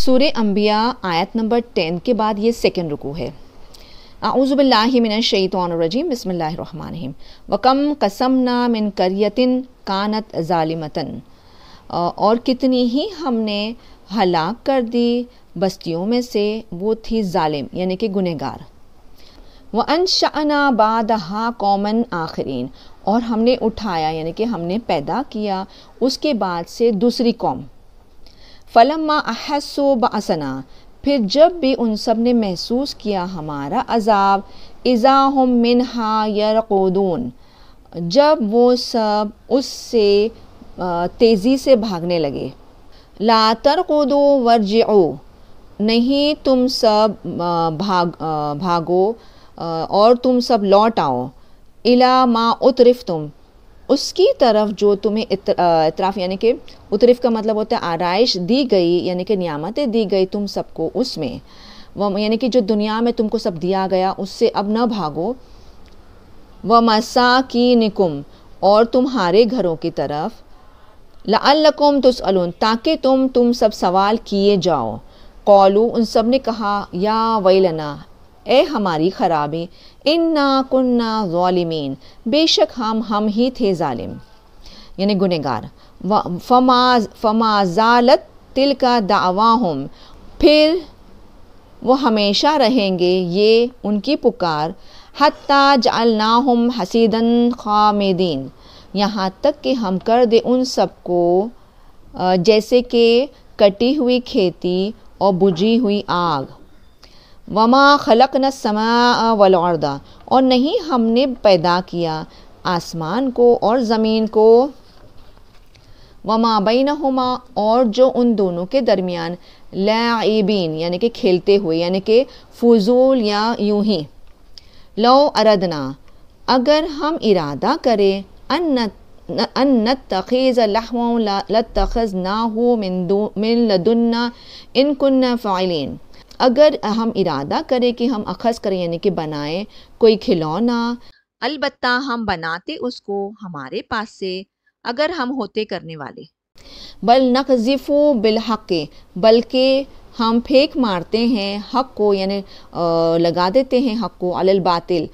सूर अम्बिया आयत नंबर टेन के बाद ये सेकेंड रुकू है शईतरजीम बसमीम वकम कसम ना मिन करियतिन कानत ालिमतन और कितनी ही हमने हलाक कर दी बस्तियों में से वो थी ालिम यानी कि गुनहगार व बाद हा कौमन आखरीन और हमने उठाया यानी कि हमने पैदा किया उसके बाद से दूसरी कौम फ़लम्मा अहसो बसना फिर जब भी उन सब ने महसूस किया हमारा अजाब इज़ा हम मिनहा यरकोदून जब वो सब उससे तेज़ी से भागने लगे लातर कूदो वर्जो नहीं तुम सब भाग भागो और तुम सब लौट आओ इला मा उतरफ तुम उसकी तरफ जो तुम्हें इतराफ़ यानी कि उतरफ का मतलब होता है आरइश दी गई यानी कि नियामतें दी गई तुम सबको उसमें वह यानी कि जो दुनिया में तुमको सब दिया गया उससे अब न भागो व मसा की निकुम और तुम्हारे घरों की तरफ लकुम तुसअलून ताकि तुम तुम सब सवाल किए जाओ कौलू उन सब ने कहा या वैलना ए हमारी ख़राबी इन्ना कुन्ना ालिमीन बेशक हम हम ही थे ालिम यानी गुनेगार फमा फमाजालत तिल का दावा हम फिर वो हमेशा रहेंगे ये उनकी पुकार हती जलना हम हसीदन खामदीन यहाँ तक कि हम कर दे उन सबको जैसे कि कटी हुई खेती और बुझी हुई आग वमा खलक न समा वलौरदा और नहीं हमने पैदा किया आसमान को और ज़मीन को वमा बैन हमा और जो उन दोनों के दरमियान लाइबीन यानी कि खेलते हुए यानी कि फजूल या यूं ही लो अरदना अगर हम इरादा करें अन अन तखीज़ तखज़ ना हो मिन लदुन्ना इन फ़ाइलिन अगर हम इरादा करें कि हम अखज़ करें यानी कि बनाएं कोई खिलौना अलबत्ता हम बनाते उसको हमारे पास से अगर हम होते करने वाले बल नकज़िफ़ो बिलहक़ बल्कि हम फेंक मारते हैं हक को यानि लगा देते हैं हक को अलल बातिल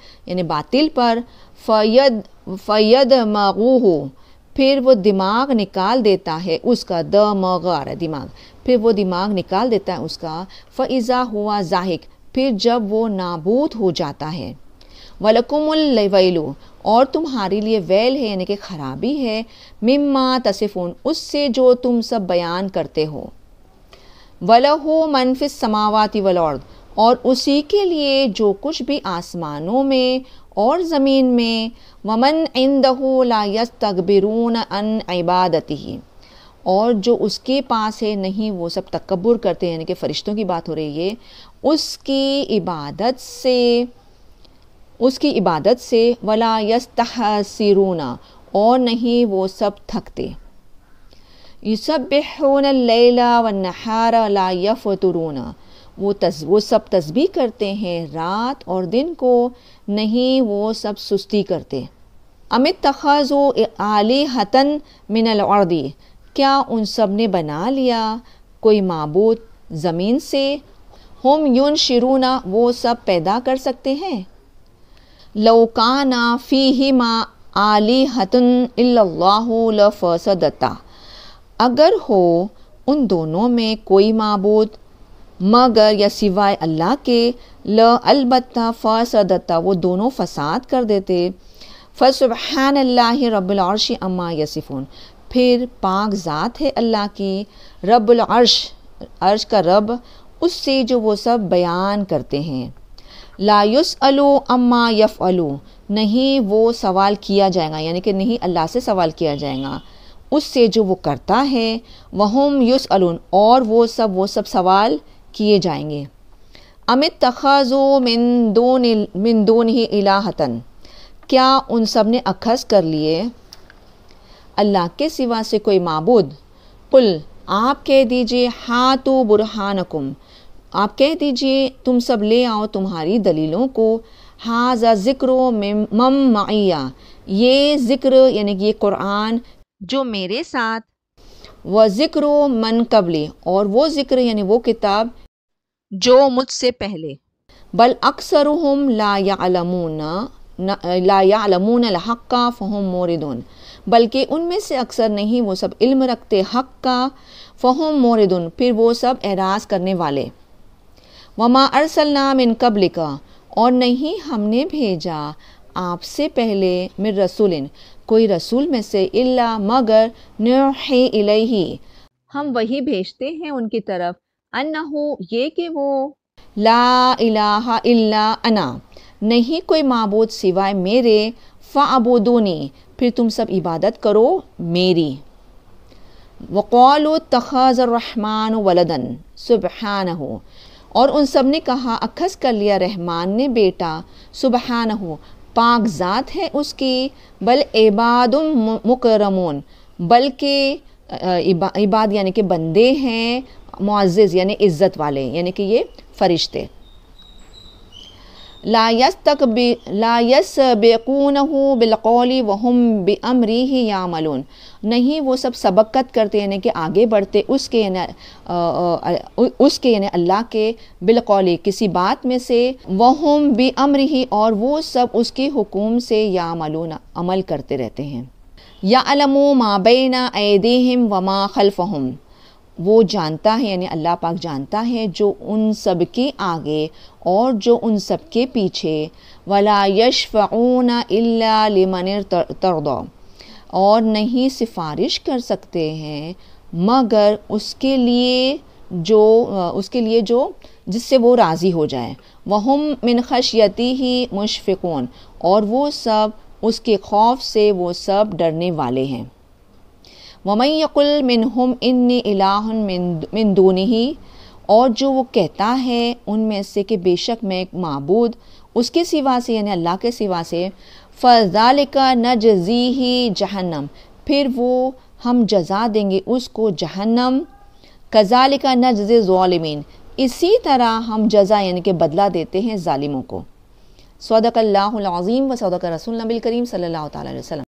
बातिल पर फैद फैद मगू फिर वो दिमाग निकाल देता है उसका द मगार दिमाग फिर वो दिमाग निकाल देता है उसका फ़ैज़ा हुआ जाहिक फिर जब वो नाबूद हो जाता है वलकुमुल और तुम्हारे लिए वैल है यानी कि खराबी है मिम्मा तसिफून उससे जो तुम सब बयान करते हो वलहु मनफिस समावाती वलौर्द और उसी के लिए जो कुछ भी आसमानों में और ज़मीन में वमन इंदहू ला यस्तकबिरून अन इबादती और जो उसके पास है नहीं वो सब तकबर करते हैं यानी कि फ़रिश्तों की बात हो रही है उसकी इबादत से उसकी इबादत से वला यस और नहीं वो सब थकते युसबून लैला व नहारा ला यफतरूना वो तस वो सब तस्बी करते हैं रात और दिन को नहीं वो सब सुस्ती करते अमित तखज़ो आली हतन मिनल अर्दी क्या उन सब ने बना लिया कोई मबूत ज़मीन से हम यून शिरूना वो सब पैदा कर सकते हैं लौकाना फ़ी ही माँ आली हतन लफ़सदता अगर हो उन दोनों में कोई मबूत मगर या सिवाय अल्लाह के ल अलबत् फ़सदता वो दोनों फसाद कर देते फ़सुबहान अल्लाह रबारश अम्मा यसिफ़ुन फिर पाक ज़ात है अल्लाह की रब्बुल अर्श अर्श का रब उससे जो वो सब बयान करते हैं लायुस अलो अम्मा यफ़ अलो नहीं वो सवाल किया जाएगा यानी कि नहीं अल्लाह से सवाल किया जाएगा उससे जो वो करता है वहम युस अलून और वो सब वो सब सवाल किए जाएंगे अमित तखाजो दोन मिन दोन ही इलाहतन क्या उन सब ने अखज़ कर लिए अल्लाह के सिवा से कोई मबूद कुल आप कह दीजिए हा तो बुरहानकुम आप कह दीजिए तुम सब ले आओ तुम्हारी दलीलों को हाजा ज़िक्र मम माइया ये ज़िक्र यानी कि ये कुरान जो मेरे साथ व ज़िक्र मन कबले और वो ज़िक्र यानी वो किताब जो मुझसे पहले बल अक्सर हम ला या ला यालमून हक़ फ़हम मोरदन बल्कि उनमें से अक्सर नहीं वो सब इल्म रखते हक़ का फ़हम मोरदन फिर वो सब एराज करने वाले वमा अरसल नाम इन कबल का और नहीं हमने भेजा आपसे पहले मिर रसूल कोई रसूल में से इल्ला मगर नही हम वही भेजते हैं उनकी तरफ अन्ना हो ये कि वो ला इलाहा इल्ला अना नहीं कोई माबोद सिवाय मेरे फ़ाबोदोनी फिर तुम सब इबादत करो मेरी वक़ौल तख़ाज़रहमान वलदन सुबहान हो और उन सब ने कहा अखस कर लिया रहमान ने बेटा सुबहान हो पाक ज़ात है उसकी बल इबाद मुकरमून बल्कि इबाद यानी कि बंदे हैं मुआज़ यानी इज़्ज़त वाले यानी कि ये फ़रिश्ते लायस बेकून हो बिलकौली वहम अमरी ही मलून नहीं वो सब सबकत करते यानी कि आगे बढ़ते उसके यानी उसके यानी अल्लाह के बिलकौली किसी बात में से वहम अमरी ही और वो सब उसके हुकूम से या मलून अमल करते रहते हैं या अलमो माबेना ऐदीम वमा खलफ़हम वो जानता है यानी अल्लाह पाक जानता है जो उन सब के आगे और जो उन सब के पीछे वला यशफ़ून इमन तरदो और नहीं सिफारिश कर सकते हैं मगर उसके लिए जो उसके लिए जो जिससे वो राज़ी हो जाए वहम मिन खशियती ही मुशफ़िकून और वो सब उसके खौफ से वो सब डरने वाले हैं यकुल मिनहुम इन्नी इलाहन मिन और जो वो कहता है उनमें से कि बेशक मैं एक मबूद उसके सिवा से यानी अल्लाह के सिवा से फ़जाल का जजी ही जहन्नम फिर वो हम जजा देंगे उसको जहन्नम कजाल का नजज ालमीन इसी तरह हम जजा यानी कि बदला देते हैं ालिमों को सौदक अल्लाज़ीम व सौदक रसूल नबी करीम सल्ला तसलम